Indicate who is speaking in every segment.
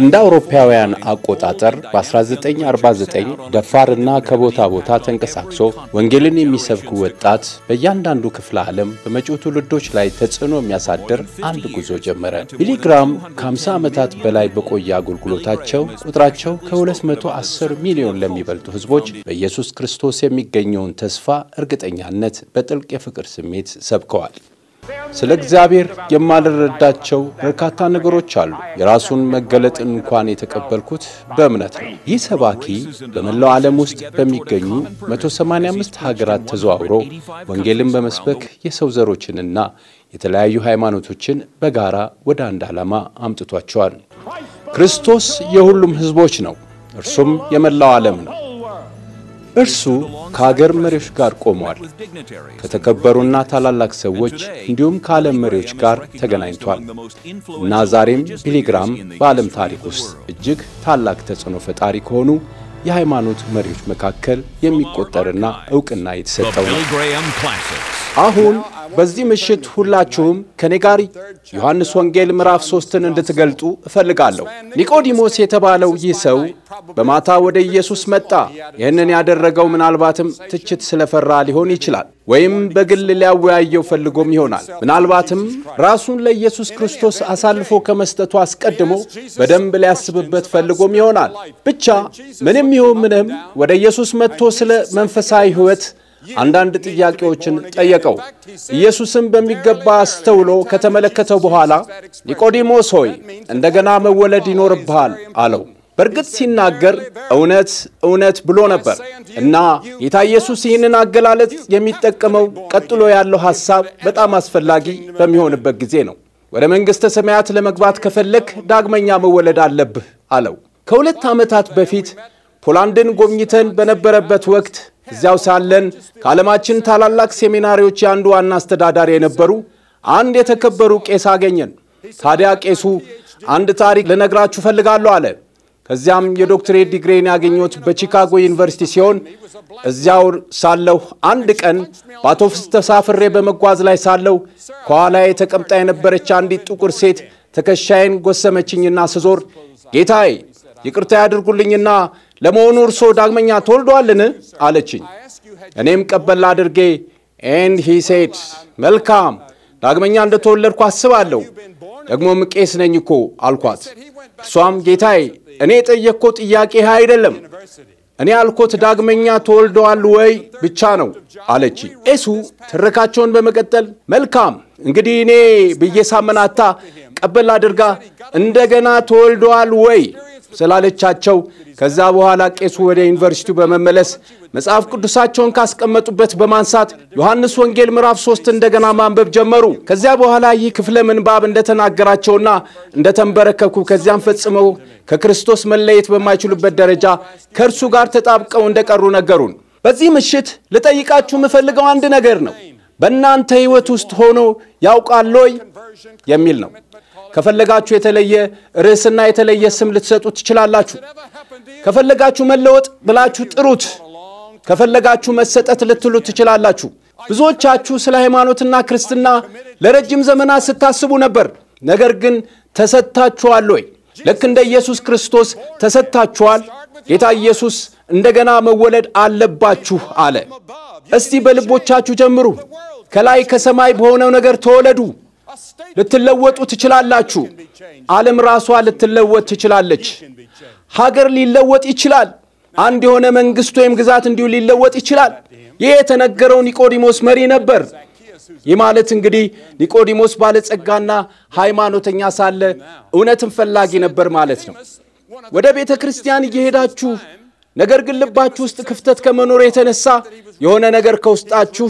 Speaker 1: እንደ አውሮፓውያን አቆጣጠር በ1949 ደፋርና ከቦታ ቦታ ተንቀሳቅሶ ወንጌልን የሚሰብክ ወጣት በእያንዳንዱ ክፍለ ዓለም በመጪው ትውልዶች ላይ ተጽዕኖ የሚያሳድር አንድ ጉዞ ጀመረ። ሚሊግራም ከ50 ዓመታት በላይ በቆየ አገልግሎታቸው ቁጥራቸው ከ210 ሚሊዮን ለሚበልጡ ሕዝቦች በኢየሱስ ክርስቶስ የሚገኘውን ተስፋ እርግጠኛነት በጥልቅ የፍቅር ስሜት ሰብከዋል። ስለ እግዚአብሔር የማልረዳቸው በርካታ ነገሮች አሉ። የራሱን መገለጥ እንኳን የተቀበልኩት በእምነት ነው። ይህ ሰባኪ በመላው ዓለም ውስጥ በሚገኙ 185 ሀገራት ተዘዋውሮ ወንጌልን በመስበክ የሰው ዘሮችንና የተለያዩ ሃይማኖቶችን በጋራ ወደ አንድ ዓላማ አምጥቷቸዋል። ክርስቶስ የሁሉም ሕዝቦች ነው። እርሱም የመላው ዓለም ነው። እርሱ ከአገር መሪዎች ጋር ቆሟል። ከተከበሩና ታላላቅ ሰዎች እንዲሁም ከዓለም መሪዎች ጋር ተገናኝቷል እና ዛሬም ቢሊግራም በዓለም ታሪክ ውስጥ እጅግ ታላቅ ተጽዕኖ ፈጣሪ ከሆኑ የሃይማኖት መሪዎች መካከል የሚቆጠርና ዕውቅና የተሰጠው ነው። አሁን በዚህ ምሽት ሁላችሁም ከኔ ጋር ዮሐንስ ወንጌል ምዕራፍ ሦስትን እንድትገልጡ እፈልጋለሁ። ኒቆዲሞስ የተባለው ይህ ሰው በማታ ወደ ኢየሱስ መጣ። ይህንን ያደረገው ምናልባትም ትችት ስለፈራ ሊሆን ይችላል፣ ወይም በግል ሊያወያየው ፈልጎም ይሆናል። ምናልባትም ራሱን ለኢየሱስ ክርስቶስ አሳልፎ ከመስጠቱ አስቀድሞ በደንብ ሊያስብበት ፈልጎም ይሆናል። ብቻ ምንም ይሁን ምንም ወደ ኢየሱስ መጥቶ ስለ መንፈሳዊ ሕይወት አንዳንድ ጥያቄዎችን ጠየቀው። ኢየሱስም በሚገባ አስተውሎ ከተመለከተው በኋላ ኒቆዲሞስ ሆይ እንደገና መወለድ ይኖርብሃል አለው። በእርግጥ ሲናገር እውነት እውነት ብሎ ነበር እና ጌታ ኢየሱስ ይህንን አገላለጽ የሚጠቀመው ቀጥሎ ያለው ሐሳብ በጣም አስፈላጊ በሚሆንበት ጊዜ ነው። ወደ መንግሥተ ሰማያት ለመግባት ከፈለክ ዳግመኛ መወለድ አለብህ አለው። ከሁለት ዓመታት በፊት ፖላንድን ጎብኝተን በነበረበት ወቅት እዚያው ሳለን ከዓለማችን ታላላቅ ሴሚናሪዎች የአንዱ ዋና አስተዳዳሪ የነበሩ አንድ የተከበሩ ቄስ አገኘን። ታዲያ ቄሱ አንድ ታሪክ ልነግራችሁ ፈልጋለሁ አለ። ከዚያም የዶክትሬት ዲግሬን ያገኘሁት በቺካጎ ዩኒቨርሲቲ ሲሆን እዚያው ሳለሁ አንድ ቀን በአውቶቡስ ተሳፍሬ በመጓዝ ላይ ሳለሁ ከኋላ ተቀምጣ የነበረች አንዲት ጥቁር ሴት ትከሻዬን ጎሰመችኝና ስዞር ጌታዬ ይቅርታ ያድርጉልኝና ለመሆኑ እርሶ ዳግመኛ ተወልደዋልን? አለችኝ። እኔም ቀበል አድርጌ ኤንድ ሂ ሴድ መልካም ዳግመኛ እንደተወለድኩ አስባለሁ፣ ደግሞም ቄስ ነኝ እኮ አልኳት። እሷም ጌታዬ፣ እኔ የጠየቅኮ ጥያቄ አይደለም እኔ አልኮት ዳግመኛ ተወልደዋል ወይ ብቻ ነው አለች። ኤሱ ትረካቸውን በመቀጠል መልካም እንግዲህ እኔ ብዬ ሳመናታ ቀበል አድርጋ እንደገና ተወልደዋል ወይ ስላለቻቸው ከዛ በኋላ ቄሱ ወደ ዩኒቨርሲቲው በመመለስ መጽሐፍ ቅዱሳቸውን ካስቀመጡበት በማንሳት ዮሐንስ ወንጌል ምዕራፍ ሶስት እንደገና ማንበብ ጀመሩ። ከዚያ በኋላ ይህ ክፍለ ምንባብ እንደተናገራቸውና እንደተንበረከኩ ከዚያም ፈጽመው ከክርስቶስ መለየት በማይችሉበት ደረጃ ከእርሱ ጋር ተጣብቀው እንደቀሩ ነገሩን። በዚህ ምሽት ልጠይቃችሁ የምፈልገው አንድ ነገር ነው። በእናንተ ሕይወት ውስጥ ሆኖ ያውቃል ወይ የሚል ነው። ከፈለጋችሁ የተለየ ርዕስና የተለየ ስም ልትሰጡ ትችላላችሁ። ከፈለጋችሁ መለወጥ ብላችሁ ጥሩት። ከፈለጋችሁ መሰጠት ልትሉ ትችላላችሁ። ብዙዎቻችሁ ስለ ሃይማኖትና ክርስትና ለረጅም ዘመናት ስታስቡ ነበር። ነገር ግን ተሰጥታችኋል ወይ? ልክ እንደ ኢየሱስ ክርስቶስ ተሰጥታችኋል። ጌታ ኢየሱስ እንደገና መወለድ አለባችሁ አለ። እስቲ በልቦቻችሁ ጀምሩ። ከላይ ከሰማይ በሆነው ነገር ተወለዱ። ልትለወጡ ትችላላችሁ። ዓለም ራሷ ልትለወጥ ትችላለች። ሀገር ሊለወጥ ይችላል። አንድ የሆነ መንግስት ወይም ግዛት እንዲሁ ሊለወጥ ይችላል። ይህ የተነገረው ኒቆዲሞስ መሪ ነበር። ይህ ማለት እንግዲህ ኒቆዲሞስ ባለጸጋና ሃይማኖተኛ ሳለ እውነትን ፈላጊ ነበር ማለት ነው። ወደ ቤተ ክርስቲያን እየሄዳችሁ ነገር ግን ልባችሁ ውስጥ ክፍተት ከመኖር የተነሳ የሆነ ነገር ከውስጣችሁ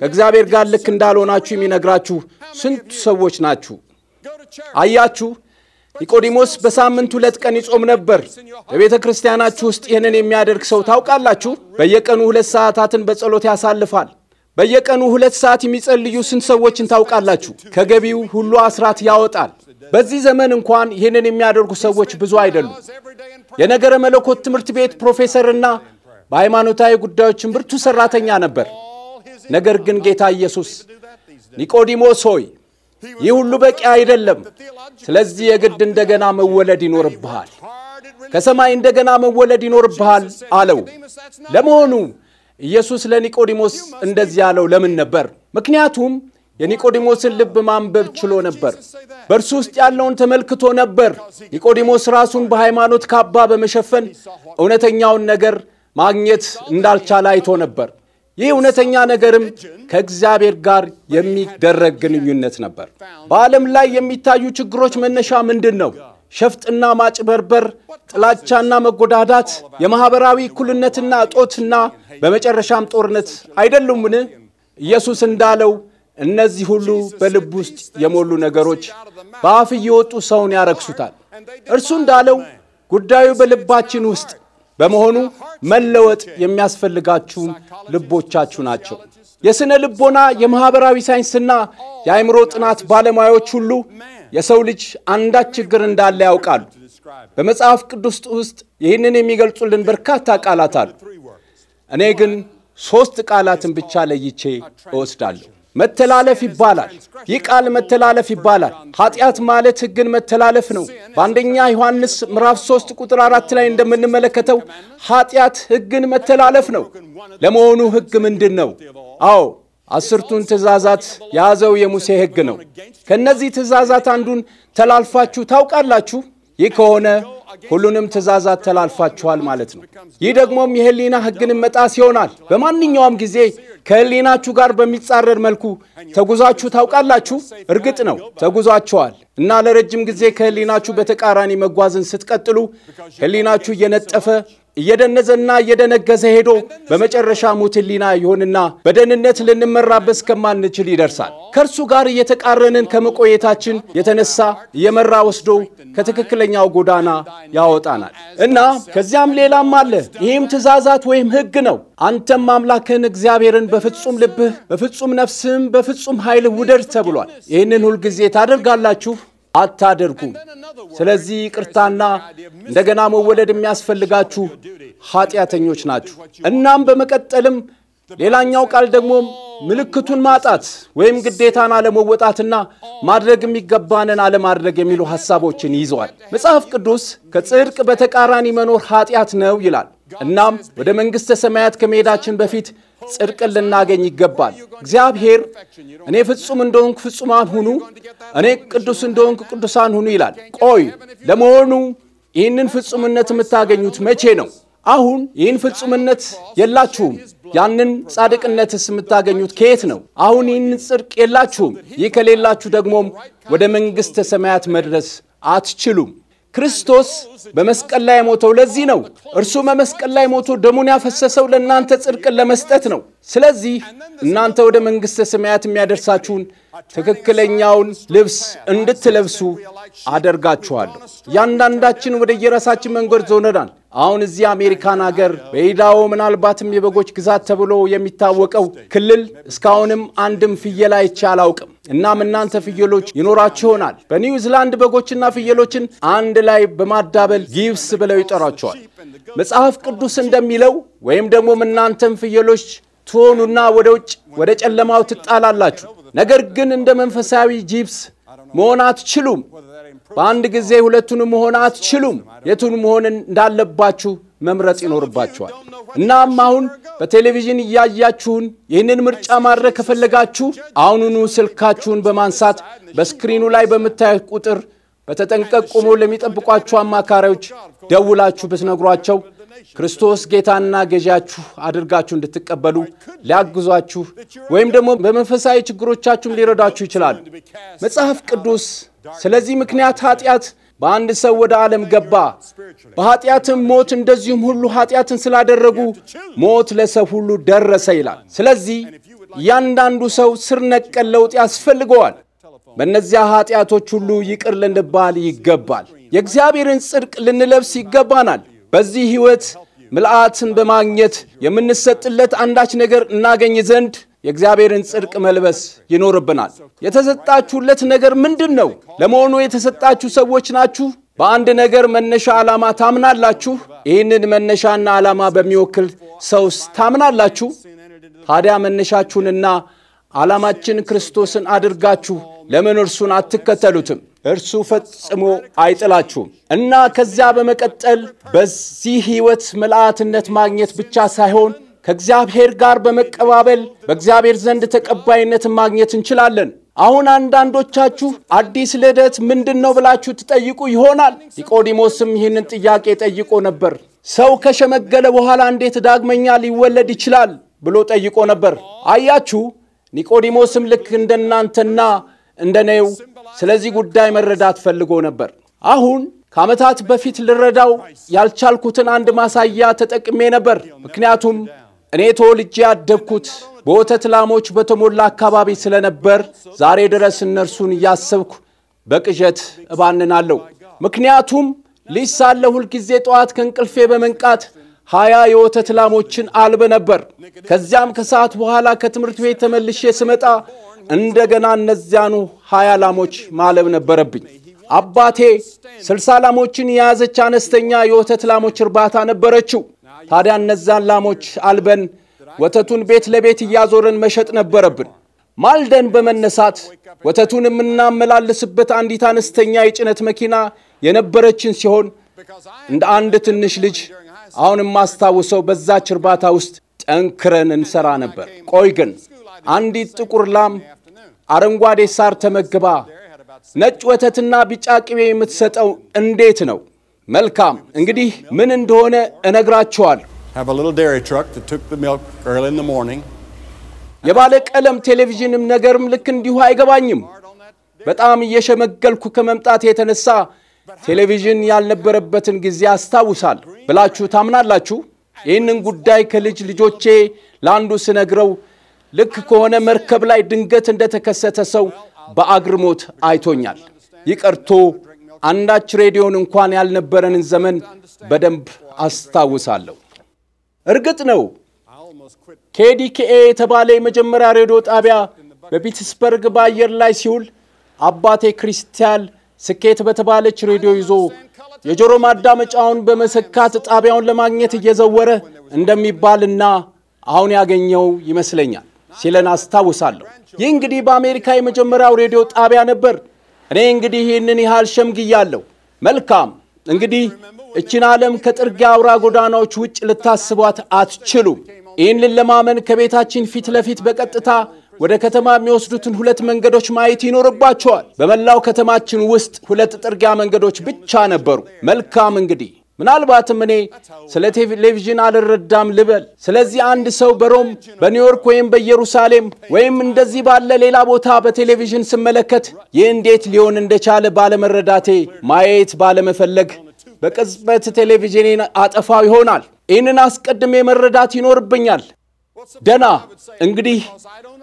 Speaker 1: ከእግዚአብሔር ጋር ልክ እንዳልሆናችሁ የሚነግራችሁ ስንቱ ሰዎች ናችሁ? አያችሁ፣ ኒቆዲሞስ በሳምንት ሁለት ቀን ይጾም ነበር። በቤተ ክርስቲያናችሁ ውስጥ ይህንን የሚያደርግ ሰው ታውቃላችሁ? በየቀኑ ሁለት ሰዓታትን በጸሎት ያሳልፋል። በየቀኑ ሁለት ሰዓት የሚጸልዩ ስንት ሰዎችን ታውቃላችሁ? ከገቢው ሁሉ አስራት ያወጣል። በዚህ ዘመን እንኳን ይህንን የሚያደርጉ ሰዎች ብዙ አይደሉም። የነገረ መለኮት ትምህርት ቤት ፕሮፌሰርና በሃይማኖታዊ ጉዳዮችን ብርቱ ሰራተኛ ነበር። ነገር ግን ጌታ ኢየሱስ ኒቆዲሞስ ሆይ ይህ ሁሉ በቂ አይደለም፣ ስለዚህ የግድ እንደገና መወለድ ይኖርብሃል፣ ከሰማይ እንደገና መወለድ ይኖርብሃል አለው። ለመሆኑ ኢየሱስ ለኒቆዲሞስ እንደዚህ ያለው ለምን ነበር? ምክንያቱም የኒቆዲሞስን ልብ ማንበብ ችሎ ነበር። በእርሱ ውስጥ ያለውን ተመልክቶ ነበር። ኒቆዲሞስ ራሱን በሃይማኖት ካባ በመሸፈን እውነተኛውን ነገር ማግኘት እንዳልቻለ አይቶ ነበር። ይህ እውነተኛ ነገርም ከእግዚአብሔር ጋር የሚደረግ ግንኙነት ነበር። በዓለም ላይ የሚታዩ ችግሮች መነሻ ምንድን ነው? ሸፍጥና ማጭበርበር፣ ጥላቻና መጎዳዳት፣ የማኅበራዊ እኩልነትና እጦትና በመጨረሻም ጦርነት አይደሉምን? ኢየሱስ እንዳለው እነዚህ ሁሉ በልብ ውስጥ የሞሉ ነገሮች በአፍ እየወጡ ሰውን ያረክሱታል። እርሱ እንዳለው ጉዳዩ በልባችን ውስጥ በመሆኑ መለወጥ የሚያስፈልጋችሁም ልቦቻችሁ ናቸው። የሥነ ልቦና የማኅበራዊ ሳይንስና የአእምሮ ጥናት ባለሙያዎች ሁሉ የሰው ልጅ አንዳች ችግር እንዳለ ያውቃሉ። በመጽሐፍ ቅዱስ ውስጥ ይህንን የሚገልጹልን በርካታ ቃላት አሉ። እኔ ግን ሦስት ቃላትን ብቻ ለይቼ እወስዳለሁ። መተላለፍ ይባላል። ይህ ቃል መተላለፍ ይባላል። ኃጢአት ማለት ሕግን መተላለፍ ነው። በአንደኛ ዮሐንስ ምዕራፍ 3 ቁጥር አራት ላይ እንደምንመለከተው ኃጢአት ሕግን መተላለፍ ነው። ለመሆኑ ሕግ ምንድን ነው? አዎ አስርቱን ትእዛዛት የያዘው የሙሴ ሕግ ነው። ከእነዚህ ትእዛዛት አንዱን ተላልፋችሁ ታውቃላችሁ? ይህ ከሆነ ሁሉንም ትእዛዛት ተላልፋችኋል ማለት ነው። ይህ ደግሞም የህሊና ሕግን መጣስ ይሆናል። በማንኛውም ጊዜ ከህሊናችሁ ጋር በሚጻረር መልኩ ተጉዛችሁ ታውቃላችሁ? እርግጥ ነው ተጉዟችኋል። እና ለረጅም ጊዜ ከህሊናችሁ በተቃራኒ መጓዝን ስትቀጥሉ ህሊናችሁ እየነጠፈ እየደነዘና እየደነገዘ ሄዶ በመጨረሻ ሙትሊና ይሆንና በደህንነት ልንመራበት እስከማንችል ይደርሳል። ከእርሱ ጋር እየተቃረንን ከመቆየታችን የተነሳ እየመራ ወስዶ ከትክክለኛው ጎዳና ያወጣናል እና ከዚያም ሌላም አለ። ይህም ትእዛዛት ወይም ሕግ ነው። አንተም አምላክን እግዚአብሔርን በፍጹም ልብህ፣ በፍጹም ነፍስህም፣ በፍጹም ኃይልህ ውደድ ተብሏል። ይህንን ሁልጊዜ ታደርጋላችሁ አታደርጉም። ስለዚህ ይቅርታና እንደገና መወለድ የሚያስፈልጋችሁ ኃጢአተኞች ናችሁ። እናም በመቀጠልም ሌላኛው ቃል ደግሞ ምልክቱን ማጣት ወይም ግዴታን አለመወጣትና ማድረግ የሚገባንን አለማድረግ የሚሉ ሐሳቦችን ይዘዋል። መጽሐፍ ቅዱስ ከጽድቅ በተቃራኒ መኖር ኃጢአት ነው ይላል። እናም ወደ መንግሥተ ሰማያት ከመሄዳችን በፊት ጽድቅን ልናገኝ ይገባል። እግዚአብሔር እኔ ፍጹም እንደሆንኩ ፍጹማን ሁኑ፣ እኔ ቅዱስ እንደሆንኩ ቅዱሳን ሁኑ ይላል። ቆይ ለመሆኑ ይህንን ፍጹምነት የምታገኙት መቼ ነው? አሁን ይህን ፍጹምነት የላችሁም። ያንን ጻድቅነትስ የምታገኙት ከየት ነው? አሁን ይህንን ጽድቅ የላችሁም። ይህ ከሌላችሁ ደግሞም ወደ መንግሥተ ሰማያት መድረስ አትችሉም። ክርስቶስ በመስቀል ላይ የሞተው ለዚህ ነው። እርሱ በመስቀል ላይ ሞቶ ደሙን ያፈሰሰው ለእናንተ ጽድቅን ለመስጠት ነው። ስለዚህ እናንተ ወደ መንግሥተ ሰማያት የሚያደርሳችሁን ትክክለኛውን ልብስ እንድትለብሱ አደርጋችኋለሁ። እያንዳንዳችን ወደ የራሳችን መንገድ ዞነናል። አሁን እዚህ አሜሪካን አገር በኢዳዎ ምናልባትም የበጎች ግዛት ተብሎ የሚታወቀው ክልል እስካሁንም አንድም ፍየል አይቼ አላውቅም። እናም እናንተ ፍየሎች ይኖራችሁ ይሆናል። በኒውዚላንድ በጎችና ፍየሎችን አንድ ላይ በማዳበል ጊብስ ብለው ይጠሯቸዋል። መጽሐፍ ቅዱስ እንደሚለው ወይም ደግሞም እናንተም ፍየሎች ትሆኑና ወደ ውጭ ወደ ጨለማው ትጣላላችሁ ነገር ግን እንደ መንፈሳዊ ጂፕስ መሆን አትችሉም። በአንድ ጊዜ ሁለቱን መሆን አትችሉም። የቱን መሆን እንዳለባችሁ መምረጥ ይኖርባችኋል። እናም አሁን በቴሌቪዥን እያያችሁን ይህንን ምርጫ ማድረግ ከፈለጋችሁ አሁኑኑ ስልካችሁን በማንሳት በስክሪኑ ላይ በምታዩት ቁጥር በተጠንቀቅ ቆመው ለሚጠብቋችሁ አማካሪዎች ደውላችሁ ብትነግሯቸው ክርስቶስ ጌታና ገዣችሁ አድርጋችሁ እንድትቀበሉ ሊያግዟችሁ ወይም ደግሞ በመንፈሳዊ ችግሮቻችሁም ሊረዳችሁ ይችላል። መጽሐፍ ቅዱስ ስለዚህ ምክንያት ኃጢአት በአንድ ሰው ወደ ዓለም ገባ፣ በኃጢአትም ሞት፣ እንደዚሁም ሁሉ ኃጢአትን ስላደረጉ ሞት ለሰው ሁሉ ደረሰ ይላል። ስለዚህ እያንዳንዱ ሰው ስር ነቀል ለውጥ ያስፈልገዋል። በእነዚያ ኃጢአቶች ሁሉ ይቅር ልንባል ይገባል። የእግዚአብሔርን ጽድቅ ልንለብስ ይገባናል። በዚህ ሕይወት ምልአትን በማግኘት የምንሰጥለት አንዳች ነገር እናገኝ ዘንድ የእግዚአብሔርን ጽድቅ መልበስ ይኖርብናል። የተሰጣችሁለት ነገር ምንድን ነው? ለመሆኑ የተሰጣችሁ ሰዎች ናችሁ? በአንድ ነገር መነሻ ዓላማ ታምናላችሁ? ይህንን መነሻና ዓላማ በሚወክል ሰውስ ታምናላችሁ? ታዲያ መነሻችሁንና ዓላማችን ክርስቶስን አድርጋችሁ ለምን እርሱን አትከተሉትም? እርሱ ፈጽሞ አይጥላችሁም እና ከዚያ በመቀጠል በዚህ ሕይወት መልአትነት ማግኘት ብቻ ሳይሆን ከእግዚአብሔር ጋር በመቀባበል በእግዚአብሔር ዘንድ ተቀባይነትን ማግኘት እንችላለን። አሁን አንዳንዶቻችሁ አዲስ ልደት ምንድን ነው ብላችሁ ትጠይቁ ይሆናል። ኒቆዲሞስም ይህንን ጥያቄ ጠይቆ ነበር። ሰው ከሸመገለ በኋላ እንዴት ዳግመኛ ሊወለድ ይችላል ብሎ ጠይቆ ነበር። አያችሁ፣ ኒቆዲሞስም ልክ እንደናንተና እንደ ስለዚህ ጉዳይ መረዳት ፈልጎ ነበር። አሁን ከዓመታት በፊት ልረዳው ያልቻልኩትን አንድ ማሳያ ተጠቅሜ ነበር። ምክንያቱም እኔ ተወልጄ ያደግኩት በወተት ላሞች በተሞላ አካባቢ ስለነበር ዛሬ ድረስ እነርሱን እያሰብኩ በቅዠት እባንናለሁ። ምክንያቱም ልጅ ሳለ ሁልጊዜ ጠዋት ከእንቅልፌ በመንቃት ሀያ የወተት ላሞችን አልብ ነበር። ከዚያም ከሰዓት በኋላ ከትምህርት ቤት ተመልሼ ስመጣ እንደገና እነዚያኑ ሀያ ላሞች ማለብ ነበረብኝ። አባቴ ስልሳ ላሞችን የያዘች አነስተኛ የወተት ላሞች እርባታ ነበረችው። ታዲያ እነዛን ላሞች አልበን ወተቱን ቤት ለቤት እያዞረን መሸጥ ነበረብን። ማልደን በመነሳት ወተቱን የምናመላልስበት አንዲት አነስተኛ የጭነት መኪና የነበረችን ሲሆን እንደ አንድ ትንሽ ልጅ አሁን የማስታውሰው በዛች እርባታ ውስጥ ጠንክረን እንሰራ ነበር። ቆይ ግን አንዲት ጥቁር ላም አረንጓዴ ሳር ተመግባ ነጭ ወተትና ቢጫ ቅቤ የምትሰጠው እንዴት ነው? መልካም እንግዲህ ምን እንደሆነ እነግራችኋለሁ። የባለ ቀለም ቴሌቪዥንም ነገርም ልክ እንዲሁ አይገባኝም። በጣም እየሸመገልኩ ከመምጣት የተነሳ ቴሌቪዥን ያልነበረበትን ጊዜ አስታውሳል ብላችሁ ታምናላችሁ? ይህንን ጉዳይ ከልጅ ልጆቼ ለአንዱ ስነግረው ልክ ከሆነ መርከብ ላይ ድንገት እንደተከሰተ ሰው በአግርሞት አይቶኛል። ይቀርቶ አንዳች ሬዲዮን እንኳን ያልነበረንን ዘመን በደንብ አስታውሳለሁ። እርግጥ ነው ኬዲኬኤ የተባለ የመጀመሪያ ሬዲዮ ጣቢያ በፒትስበርግ በአየር ላይ ሲውል አባቴ ክርስቲያን ስኬት በተባለች ሬዲዮ ይዞ የጆሮ ማዳመጫውን በመሰካት ጣቢያውን ለማግኘት እየዘወረ እንደሚባልና አሁን ያገኘው ይመስለኛል። ሲለን አስታውሳለሁ። ይህ እንግዲህ በአሜሪካ የመጀመሪያው ሬዲዮ ጣቢያ ነበር። እኔ እንግዲህ ይህንን ያህል ሸምግያለሁ። መልካም እንግዲህ እችን ዓለም ከጥርጊያ አውራ ጎዳናዎች ውጭ ልታስቧት አትችሉም። ይህንን ለማመን ከቤታችን ፊት ለፊት በቀጥታ ወደ ከተማ የሚወስዱትን ሁለት መንገዶች ማየት ይኖርባቸዋል። በመላው ከተማችን ውስጥ ሁለት ጥርጊያ መንገዶች ብቻ ነበሩ። መልካም እንግዲህ ምናልባትም እኔ ስለ ቴሌቪዥን አልረዳም ልበል። ስለዚህ አንድ ሰው በሮም በኒውዮርክ ወይም በኢየሩሳሌም ወይም እንደዚህ ባለ ሌላ ቦታ በቴሌቪዥን ስመለከት ይህ እንዴት ሊሆን እንደቻለ ባለመረዳቴ፣ ማየት ባለመፈለግ በቅጽበት ቴሌቪዥኔን አጠፋው ይሆናል። ይህንን አስቀድሜ መረዳት ይኖርብኛል። ደና እንግዲህ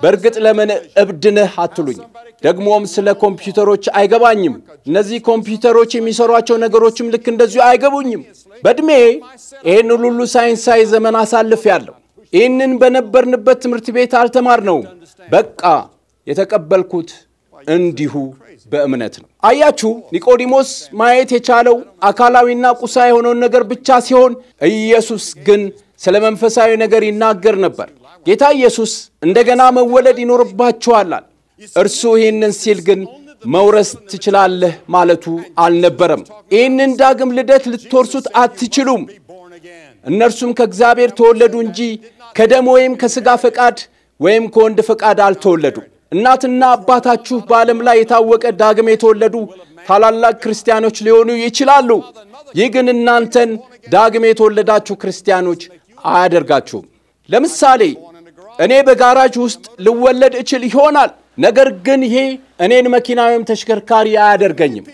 Speaker 1: በእርግጥ ለምን እብድ ነህ አትሉኝ። ደግሞም ስለ ኮምፒውተሮች አይገባኝም። እነዚህ ኮምፒውተሮች የሚሰሯቸው ነገሮችም ልክ እንደዚሁ አይገቡኝም። በእድሜ ይህን ሁሉ ሳይንሳዊ ዘመን አሳልፍ ያለው ይህንን በነበርንበት ትምህርት ቤት አልተማር ነው። በቃ የተቀበልኩት እንዲሁ በእምነት ነው። አያችሁ ኒቆዲሞስ ማየት የቻለው አካላዊና ቁሳ የሆነውን ነገር ብቻ ሲሆን ኢየሱስ ግን ስለ መንፈሳዊ ነገር ይናገር ነበር። ጌታ ኢየሱስ እንደገና መወለድ ይኖርባችኋላል። እርሱ ይህንን ሲል ግን መውረስ ትችላለህ ማለቱ አልነበረም። ይህንን ዳግም ልደት ልትወርሱት አትችሉም። እነርሱም ከእግዚአብሔር ተወለዱ እንጂ ከደም ወይም ከሥጋ ፈቃድ ወይም ከወንድ ፈቃድ አልተወለዱም። እናትና አባታችሁ በዓለም ላይ የታወቀ ዳግም የተወለዱ ታላላቅ ክርስቲያኖች ሊሆኑ ይችላሉ። ይህ ግን እናንተን ዳግም የተወለዳችሁ ክርስቲያኖች አያደርጋችሁም። ለምሳሌ እኔ በጋራጅ ውስጥ ልወለድ እችል ይሆናል። ነገር ግን ይሄ እኔን መኪና ወይም ተሽከርካሪ አያደርገኝም።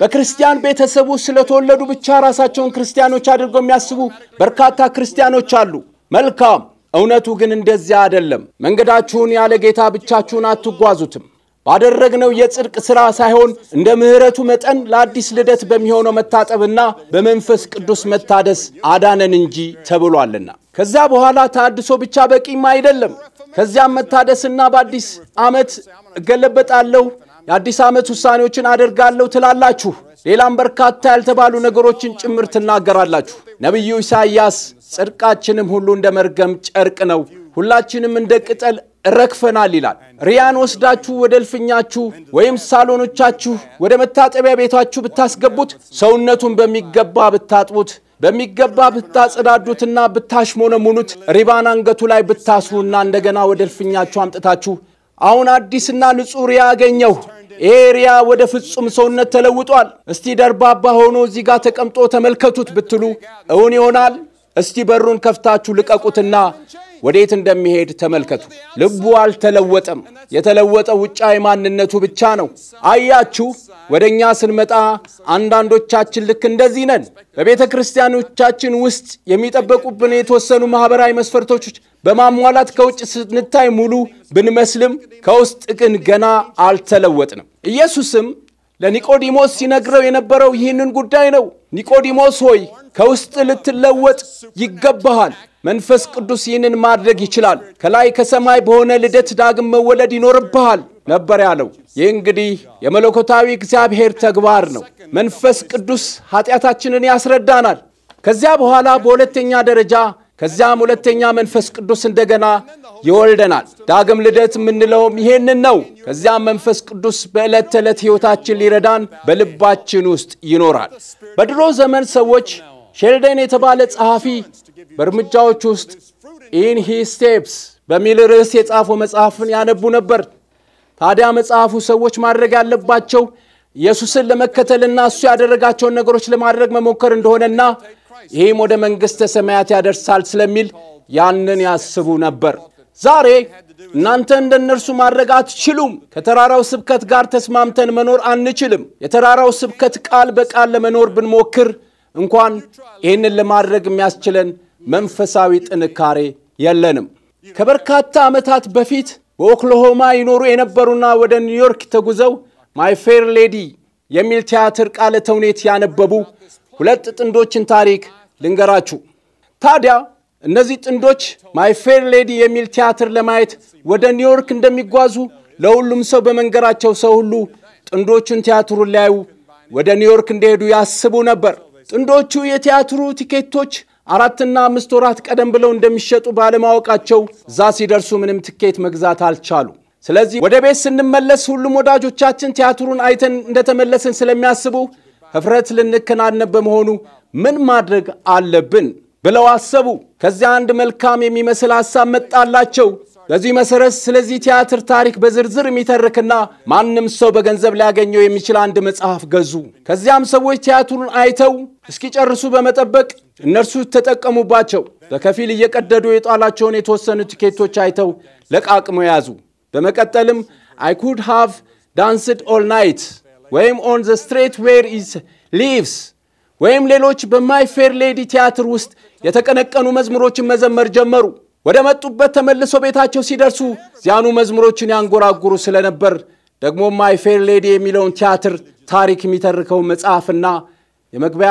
Speaker 1: በክርስቲያን ቤተሰቡ ውስጥ ስለተወለዱ ብቻ ራሳቸውን ክርስቲያኖች አድርገው የሚያስቡ በርካታ ክርስቲያኖች አሉ። መልካም እውነቱ ግን እንደዚያ አይደለም። መንገዳችሁን ያለ ጌታ ብቻችሁን አትጓዙትም። ባደረግነው የጽድቅ ሥራ ሳይሆን እንደ ምሕረቱ መጠን ለአዲስ ልደት በሚሆነው መታጠብና በመንፈስ ቅዱስ መታደስ አዳነን እንጂ ተብሏልና። ከዚያ በኋላ ታድሶ ብቻ በቂም አይደለም። ከዚያም መታደስና በአዲስ ዓመት እገለበጣለሁ፣ የአዲስ ዓመት ውሳኔዎችን አደርጋለሁ ትላላችሁ። ሌላም በርካታ ያልተባሉ ነገሮችን ጭምር ትናገራላችሁ። ነቢዩ ኢሳይያስ ጽድቃችንም ሁሉ እንደ መርገም ጨርቅ ነው፣ ሁላችንም እንደ ቅጠል ረክፈናል ይላል። ሪያን ወስዳችሁ ወደ እልፍኛችሁ ወይም ሳሎኖቻችሁ ወደ መታጠቢያ ቤታችሁ ብታስገቡት፣ ሰውነቱን በሚገባ ብታጥቡት፣ በሚገባ ብታጸዳዱትና ብታሽሞነሙኑት፣ ሪባን አንገቱ ላይ ብታስሩና እንደገና ወደ እልፍኛችሁ አምጥታችሁ አሁን አዲስና ንጹሕ ሪያ አገኘሁ ኤሪያ ወደ ፍጹም ሰውነት ተለውጧል። እስቲ ደርባባ ሆኖ እዚህ ጋር ተቀምጦ ተመልከቱት ብትሉ እውን ይሆናል። እስቲ በሩን ከፍታችሁ ልቀቁትና ወዴት እንደሚሄድ ተመልከቱ። ልቡ አልተለወጠም። የተለወጠ ውጫዊ ማንነቱ ብቻ ነው። አያችሁ፣ ወደ እኛ ስንመጣ አንዳንዶቻችን ልክ እንደዚህ ነን። በቤተ ክርስቲያኖቻችን ውስጥ የሚጠበቁብን የተወሰኑ ማኅበራዊ መስፈርቶች በማሟላት ከውጭ ስንታይ ሙሉ ብንመስልም ከውስጥ ግን ገና አልተለወጥንም። ኢየሱስም ለኒቆዲሞስ ሲነግረው የነበረው ይህንን ጉዳይ ነው። ኒቆዲሞስ ሆይ ከውስጥ ልትለወጥ ይገባሃል። መንፈስ ቅዱስ ይህንን ማድረግ ይችላል። ከላይ ከሰማይ በሆነ ልደት ዳግም መወለድ ይኖርብሃል ነበር ያለው። ይህ እንግዲህ የመለኮታዊ እግዚአብሔር ተግባር ነው። መንፈስ ቅዱስ ኃጢአታችንን ያስረዳናል። ከዚያ በኋላ በሁለተኛ ደረጃ ከዚያም ሁለተኛ መንፈስ ቅዱስ እንደገና ይወልደናል። ዳግም ልደት የምንለውም ይሄንን ነው። ከዚያም መንፈስ ቅዱስ በዕለት ተዕለት ሕይወታችን ሊረዳን በልባችን ውስጥ ይኖራል። በድሮ ዘመን ሰዎች ሼልደን የተባለ ጸሐፊ በእርምጃዎች ውስጥ ኢን ሂ ስቴፕስ በሚል ርዕስ የጻፈው መጽሐፍን ያነቡ ነበር። ታዲያ መጽሐፉ ሰዎች ማድረግ ያለባቸው ኢየሱስን ለመከተልና እሱ ያደረጋቸውን ነገሮች ለማድረግ መሞከር እንደሆነና ይህም ወደ መንግሥተ ሰማያት ያደርሳል ስለሚል ያንን ያስቡ ነበር። ዛሬ እናንተ እንደ እነርሱ ማድረግ አትችሉም። ከተራራው ስብከት ጋር ተስማምተን መኖር አንችልም። የተራራው ስብከት ቃል በቃል ለመኖር ብንሞክር እንኳን ይህንን ለማድረግ የሚያስችለን መንፈሳዊ ጥንካሬ የለንም። ከበርካታ ዓመታት በፊት በኦክላሆማ ይኖሩ የነበሩና ወደ ኒውዮርክ ተጉዘው ማይ ፌር ሌዲ የሚል ቲያትር ቃለ ተውኔት ያነበቡ ሁለት ጥንዶችን ታሪክ ልንገራችሁ። ታዲያ እነዚህ ጥንዶች ማይ ፌር ሌዲ የሚል ቲያትር ለማየት ወደ ኒውዮርክ እንደሚጓዙ ለሁሉም ሰው በመንገራቸው ሰው ሁሉ ጥንዶቹን ቲያትሩን ሊያዩ ወደ ኒውዮርክ እንደሄዱ ያስቡ ነበር። ጥንዶቹ የቲያትሩ ቲኬቶች አራትና አምስት ወራት ቀደም ብለው እንደሚሸጡ ባለማወቃቸው እዛ ሲደርሱ ምንም ትኬት መግዛት አልቻሉ። ስለዚህ ወደ ቤት ስንመለስ ሁሉም ወዳጆቻችን ቲያትሩን አይተን እንደተመለስን ስለሚያስቡ ህፍረት ልንከናነብ በመሆኑ ምን ማድረግ አለብን ብለው አሰቡ። ከዚያ አንድ መልካም የሚመስል ሐሳብ መጣላቸው። በዚህ መሰረት ስለዚህ ቲያትር ታሪክ በዝርዝር የሚተርክና ማንም ሰው በገንዘብ ሊያገኘው የሚችል አንድ መጽሐፍ ገዙ። ከዚያም ሰዎች ቲያትሩን አይተው እስኪጨርሱ በመጠበቅ እነርሱ ተጠቀሙባቸው። በከፊል እየቀደዱ የጣላቸውን የተወሰኑ ቲኬቶች አይተው ለቃቅመው ያዙ። በመቀጠልም አይ ኩድ ሃቭ ዳንስድ ኦል ናይት ወይም ኦን ዘ ስትሬት ዌር ኢዝ ሊቭስ ወይም ሌሎች በማይ ፌር ሌዲ ቲያትር ውስጥ የተቀነቀኑ መዝሙሮችን መዘመር ጀመሩ። ወደ መጡበት ተመልሶ ቤታቸው ሲደርሱ ዚያኑ መዝሙሮችን ያንጎራጉሩ ስለነበር ደግሞ ማይ ፌር ሌዲ የሚለውን ቲያትር ታሪክ የሚተርከው መጽሐፍና የመግቢያ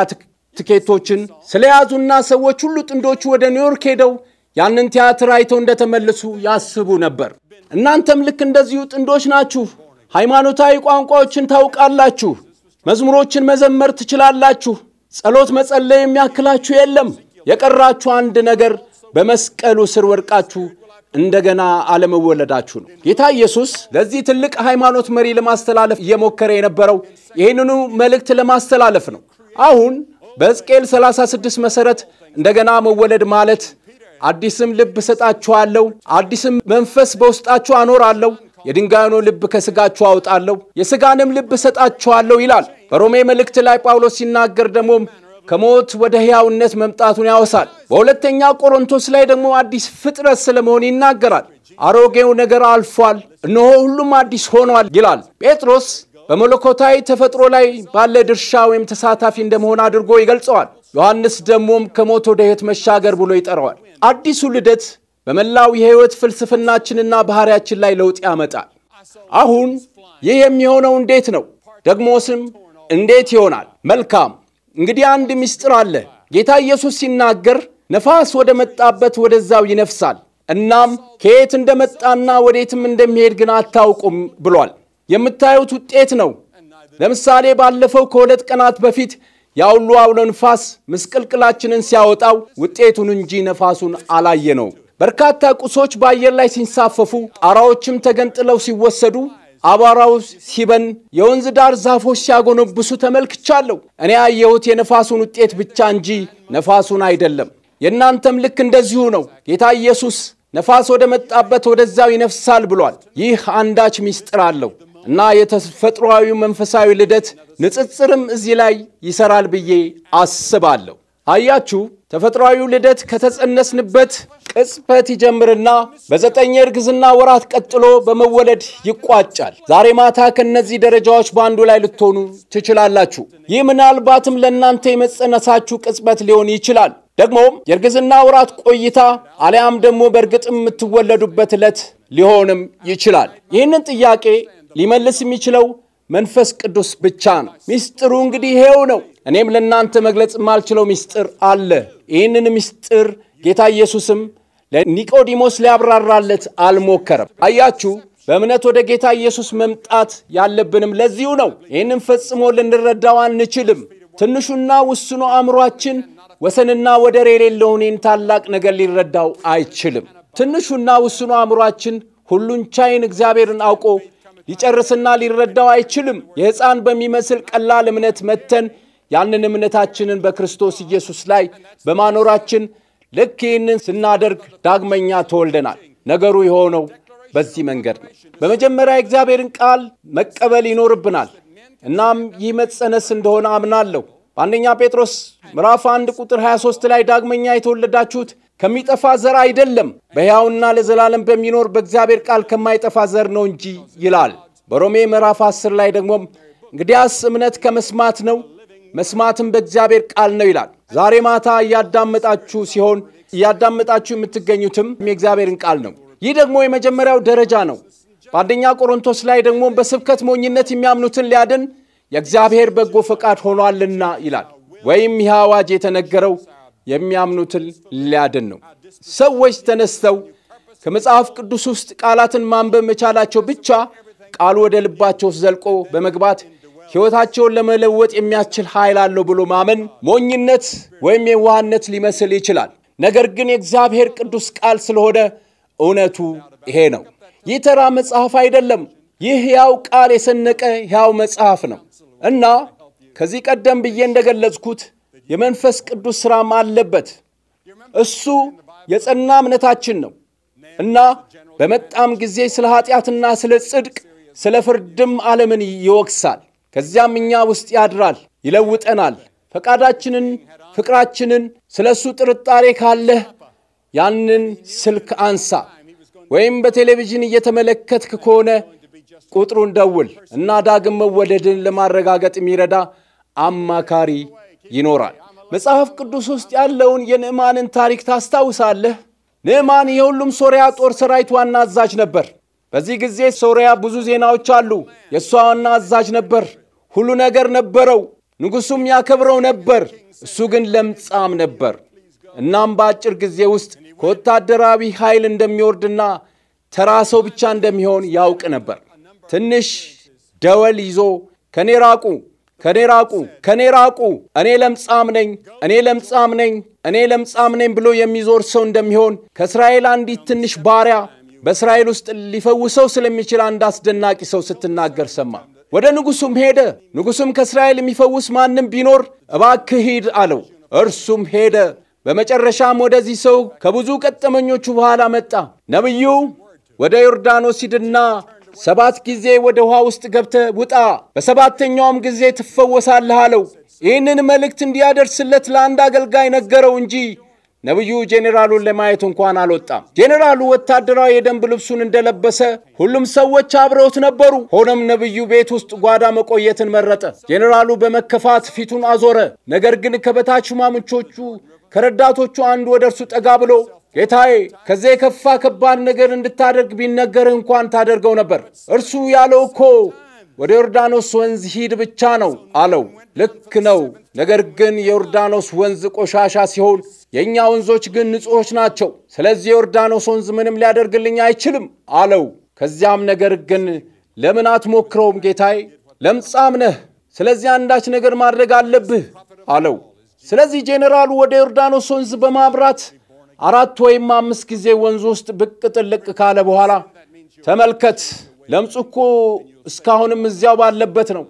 Speaker 1: ትኬቶችን ስለያዙና ሰዎች ሁሉ ጥንዶቹ ወደ ኒውዮርክ ሄደው ያንን ቲያትር አይተው እንደተመልሱ ያስቡ ነበር። እናንተም ልክ እንደዚሁ ጥንዶች ናችሁ። ሃይማኖታዊ ቋንቋዎችን ታውቃላችሁ፣ መዝሙሮችን መዘመር ትችላላችሁ፣ ጸሎት መጸለይ የሚያክላችሁ የለም። የቀራችሁ አንድ ነገር በመስቀሉ ስር ወድቃችሁ እንደገና አለመወለዳችሁ ነው። ጌታ ኢየሱስ ለዚህ ትልቅ ሃይማኖት መሪ ለማስተላለፍ እየሞከረ የነበረው ይህንኑ መልእክት ለማስተላለፍ ነው። አሁን በሕዝቅኤል 36 መሠረት እንደገና መወለድ ማለት አዲስም ልብ እሰጣችኋለሁ፣ አዲስም መንፈስ በውስጣችሁ አኖራለሁ፣ የድንጋዩን ልብ ከስጋችሁ አውጣለሁ፣ የስጋንም ልብ እሰጣችኋለሁ ይላል። በሮሜ መልእክት ላይ ጳውሎስ ሲናገር ደግሞም ከሞት ወደ ሕያውነት መምጣቱን ያወሳል። በሁለተኛ ቆሮንቶስ ላይ ደግሞ አዲስ ፍጥረት ስለመሆን ይናገራል። አሮጌው ነገር አልፏል፣ እነሆ ሁሉም አዲስ ሆኗል ይላል ጴጥሮስ። በመለኮታዊ ተፈጥሮ ላይ ባለ ድርሻ ወይም ተሳታፊ እንደመሆን አድርጎ ይገልጸዋል። ዮሐንስ ደግሞም ከሞት ወደ ሕይወት መሻገር ብሎ ይጠራዋል። አዲሱ ልደት በመላው የህይወት ፍልስፍናችንና ባህሪያችን ላይ ለውጥ ያመጣል። አሁን ይህ የሚሆነው እንዴት ነው? ደግሞ ስም እንዴት ይሆናል? መልካም እንግዲህ አንድ ምስጢር አለ። ጌታ ኢየሱስ ሲናገር ነፋስ ወደ መጣበት ወደዛው ይነፍሳል፣ እናም ከየት እንደመጣና ወዴትም እንደሚሄድ ግን አታውቁም ብሏል። የምታዩት ውጤት ነው። ለምሳሌ ባለፈው ከሁለት ቀናት በፊት ያውሉ አውሎ ንፋስ ምስቅልቅላችንን ሲያወጣው ውጤቱን እንጂ ነፋሱን አላየ ነው። በርካታ ቁሶች በአየር ላይ ሲንሳፈፉ፣ ጣራዎችም ተገንጥለው ሲወሰዱ፣ አቧራው ሲበን፣ የወንዝ ዳር ዛፎች ሲያጎነብሱ ተመልክቻለሁ። እኔ ያየሁት የነፋሱን ውጤት ብቻ እንጂ ነፋሱን አይደለም። የእናንተም ልክ እንደዚሁ ነው። ጌታ ኢየሱስ ነፋስ ወደ መጣበት ወደዚያው ይነፍሳል ብሏል። ይህ አንዳች ምስጢር አለው እና የተፈጥሮአዊ መንፈሳዊ ልደት ንጽጽርም እዚህ ላይ ይሰራል ብዬ አስባለሁ። አያችሁ ተፈጥሯዊ ልደት ከተጸነስንበት ቅጽበት ይጀምርና በዘጠኝ እርግዝና ወራት ቀጥሎ በመወለድ ይቋጫል። ዛሬ ማታ ከእነዚህ ደረጃዎች በአንዱ ላይ ልትሆኑ ትችላላችሁ። ይህ ምናልባትም ለእናንተ የመጸነሳችሁ ቅጽበት ሊሆን ይችላል። ደግሞም የእርግዝና ወራት ቆይታ አሊያም ደግሞ በእርግጥም የምትወለዱበት ዕለት ሊሆንም ይችላል። ይህንን ጥያቄ ሊመልስ የሚችለው መንፈስ ቅዱስ ብቻ ነው። ሚስጥሩ እንግዲህ ይሄው ነው። እኔም ለእናንተ መግለጽ የማልችለው ሚስጥር አለ። ይህንን ሚስጥር ጌታ ኢየሱስም ለኒቆዲሞስ ሊያብራራለት አልሞከረም። አያችሁ፣ በእምነት ወደ ጌታ ኢየሱስ መምጣት ያለብንም ለዚሁ ነው። ይህንም ፈጽሞ ልንረዳው አንችልም። ትንሹና ውስኑ አእምሯችን ወሰንና ወደር የሌለውን ይህን ታላቅ ነገር ሊረዳው አይችልም። ትንሹና ውስኑ አእምሯችን ሁሉን ቻይን እግዚአብሔርን አውቆ ሊጨርስና ሊረዳው አይችልም። የሕፃን በሚመስል ቀላል እምነት መተን ያንን እምነታችንን በክርስቶስ ኢየሱስ ላይ በማኖራችን ልክ ይህንን ስናደርግ ዳግመኛ ተወልደናል። ነገሩ የሆነው በዚህ መንገድ ነው። በመጀመሪያ የእግዚአብሔርን ቃል መቀበል ይኖርብናል። እናም ይህ መጸነስ እንደሆነ አምናለሁ። በአንደኛ ጴጥሮስ ምዕራፍ 1 ቁጥር 23 ላይ ዳግመኛ የተወለዳችሁት ከሚጠፋ ዘር አይደለም፣ በሕያውና ለዘላለም በሚኖር በእግዚአብሔር ቃል ከማይጠፋ ዘር ነው እንጂ ይላል። በሮሜ ምዕራፍ 10 ላይ ደግሞም እንግዲያስ እምነት ከመስማት ነው፣ መስማትም በእግዚአብሔር ቃል ነው ይላል። ዛሬ ማታ እያዳመጣችሁ ሲሆን እያዳመጣችሁ የምትገኙትም የእግዚአብሔርን ቃል ነው። ይህ ደግሞ የመጀመሪያው ደረጃ ነው። በአንደኛ ቆሮንቶስ ላይ ደግሞ በስብከት ሞኝነት የሚያምኑትን ሊያድን የእግዚአብሔር በጎ ፈቃድ ሆኗልና ይላል። ወይም ይህ አዋጅ የተነገረው የሚያምኑትን ሊያድን ነው። ሰዎች ተነስተው ከመጽሐፍ ቅዱስ ውስጥ ቃላትን ማንበብ መቻላቸው ብቻ ቃሉ ወደ ልባቸው ዘልቆ በመግባት ሕይወታቸውን ለመለወጥ የሚያስችል ኃይል አለው ብሎ ማመን ሞኝነት ወይም የዋህነት ሊመስል ይችላል። ነገር ግን የእግዚአብሔር ቅዱስ ቃል ስለሆነ እውነቱ ይሄ ነው። ይህ ተራ መጽሐፍ አይደለም። ይህ ሕያው ቃል የሰነቀ ሕያው መጽሐፍ ነው እና ከዚህ ቀደም ብዬ እንደገለጽኩት የመንፈስ ቅዱስ ሥራም አለበት። እሱ የጸና እምነታችን ነው እና በመጣም ጊዜ ስለ ኃጢአትና ስለ ጽድቅ፣ ስለ ፍርድም ዓለምን ይወቅሳል። ከዚያም እኛ ውስጥ ያድራል፣ ይለውጠናል። ፈቃዳችንን፣ ፍቅራችንን ስለ እሱ ጥርጣሬ ካለህ ያንን ስልክ አንሳ፣ ወይም በቴሌቪዥን እየተመለከትክ ከሆነ ቁጥሩን ደውል እና ዳግም መወለድን ለማረጋገጥ የሚረዳ አማካሪ ይኖራል። መጽሐፍ ቅዱስ ውስጥ ያለውን የንዕማንን ታሪክ ታስታውሳለህ? ንዕማን የሁሉም ሶርያ ጦር ሰራዊት ዋና አዛዥ ነበር። በዚህ ጊዜ ሶርያ ብዙ ዜናዎች አሉ። የእሷ ዋና አዛዥ ነበር። ሁሉ ነገር ነበረው። ንጉሡም ያከብረው ነበር። እሱ ግን ለምጻም ነበር። እናም በአጭር ጊዜ ውስጥ ከወታደራዊ ኃይል እንደሚወርድና ተራ ሰው ብቻ እንደሚሆን ያውቅ ነበር። ትንሽ ደወል ይዞ ከኔ ራቁ ከኔ ራቁ፣ ከኔ ራቁ፣ እኔ ለምጻም ነኝ፣ እኔ ለምጻም ነኝ፣ እኔ ለምጻም ነኝ ብሎ የሚዞር ሰው እንደሚሆን ከእስራኤል አንዲት ትንሽ ባሪያ በእስራኤል ውስጥ ሊፈውሰው ስለሚችል አንድ አስደናቂ ሰው ስትናገር ሰማ። ወደ ንጉሡም ሄደ። ንጉሡም ከእስራኤል የሚፈውስ ማንም ቢኖር እባክህ ሂድ አለው። እርሱም ሄደ። በመጨረሻም ወደዚህ ሰው ከብዙ ቀጠመኞቹ በኋላ መጣ። ነቢዩ ወደ ዮርዳኖስ ሂድና ሰባት ጊዜ ወደ ውሃ ውስጥ ገብተ ውጣ፣ በሰባተኛውም ጊዜ ትፈወሳለህ አለው። ይህንን መልእክት እንዲያደርስለት ለአንድ አገልጋይ ነገረው እንጂ ነቢዩ ጄኔራሉን ለማየት እንኳን አልወጣም። ጄኔራሉ ወታደራዊ የደንብ ልብሱን እንደለበሰ ሁሉም ሰዎች አብረውት ነበሩ። ሆኖም ነቢዩ ቤት ውስጥ ጓዳ መቆየትን መረጠ። ጄኔራሉ በመከፋት ፊቱን አዞረ። ነገር ግን ከበታች ሹማምንቾቹ ከረዳቶቹ አንዱ ወደ እርሱ ጠጋ ብሎ ጌታዬ ከዚያ የከፋ ከባድ ነገር እንድታደርግ ቢነገርህ እንኳን ታደርገው ነበር። እርሱ ያለው እኮ ወደ ዮርዳኖስ ወንዝ ሂድ ብቻ ነው አለው። ልክ ነው። ነገር ግን የዮርዳኖስ ወንዝ ቆሻሻ ሲሆን የእኛ ወንዞች ግን ንጹሖች ናቸው። ስለዚህ የዮርዳኖስ ወንዝ ምንም ሊያደርግልኝ አይችልም አለው። ከዚያም ነገር ግን ለምን አትሞክረውም ጌታዬ? ለምጻም ነህ። ስለዚህ አንዳች ነገር ማድረግ አለብህ አለው። ስለዚህ ጄኔራሉ ወደ ዮርዳኖስ ወንዝ በማብራት አራት ወይም አምስት ጊዜ ወንዝ ውስጥ ብቅ ጥልቅ ካለ በኋላ ተመልከት፣ ለምጹ እኮ እስካሁንም እዚያው ባለበት ነው፣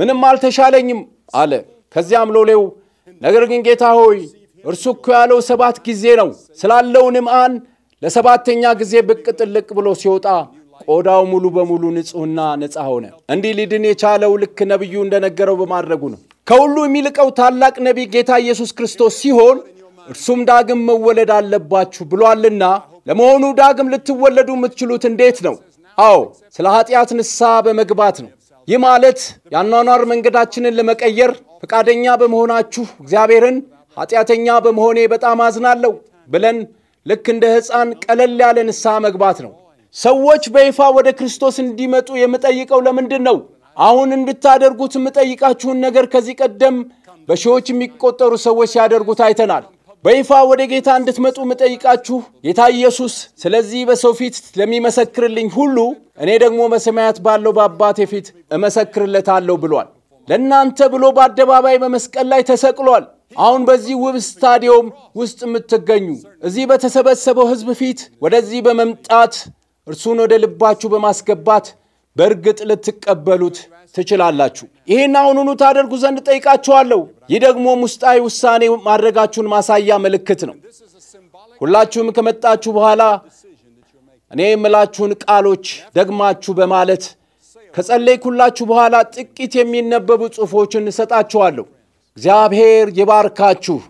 Speaker 1: ምንም አልተሻለኝም አለ። ከዚያም ሎሌው ነገር ግን ጌታ ሆይ እርሱ እኮ ያለው ሰባት ጊዜ ነው ስላለው ንምአን ለሰባተኛ ጊዜ ብቅ ጥልቅ ብሎ ሲወጣ ቆዳው ሙሉ በሙሉ ንጹሕና ነፃ ሆነ። እንዲህ ሊድን የቻለው ልክ ነቢዩ እንደነገረው በማድረጉ ነው። ከሁሉ የሚልቀው ታላቅ ነቢይ ጌታ ኢየሱስ ክርስቶስ ሲሆን እርሱም ዳግም መወለድ አለባችሁ ብሏልና ለመሆኑ ዳግም ልትወለዱ የምትችሉት እንዴት ነው? አዎ ስለ ኃጢአት ንስሐ በመግባት ነው። ይህ ማለት የአኗኗር መንገዳችንን ለመቀየር ፈቃደኛ በመሆናችሁ እግዚአብሔርን ኃጢአተኛ በመሆኔ በጣም አዝናለሁ ብለን ልክ እንደ ሕፃን ቀለል ያለ ንስሐ መግባት ነው። ሰዎች በይፋ ወደ ክርስቶስ እንዲመጡ የምጠይቀው ለምንድን ነው? አሁን እንድታደርጉት የምጠይቃችሁን ነገር ከዚህ ቀደም በሺዎች የሚቆጠሩ ሰዎች ሲያደርጉት አይተናል። በይፋ ወደ ጌታ እንድትመጡ ምጠይቃችሁ ጌታ ኢየሱስ ስለዚህ በሰው ፊት ለሚመሰክርልኝ ሁሉ እኔ ደግሞ በሰማያት ባለው በአባቴ ፊት እመሰክርለታለሁ ብሏል። ለእናንተ ብሎ በአደባባይ በመስቀል ላይ ተሰቅሏል። አሁን በዚህ ውብ ስታዲየም ውስጥ የምትገኙ እዚህ በተሰበሰበው ሕዝብ ፊት ወደዚህ በመምጣት እርሱን ወደ ልባችሁ በማስገባት በእርግጥ ልትቀበሉት ትችላላችሁ። ይህን አሁኑኑ ታደርጉ ዘንድ ጠይቃችኋለሁ። ይህ ደግሞ ውስጣዊ ውሳኔ ማድረጋችሁን ማሳያ ምልክት ነው። ሁላችሁም ከመጣችሁ በኋላ እኔ የምላችሁን ቃሎች ደግማችሁ በማለት ከጸለይኩላችሁ በኋላ ጥቂት የሚነበቡ ጽሑፎችን እሰጣችኋለሁ። እግዚአብሔር ይባርካችሁ።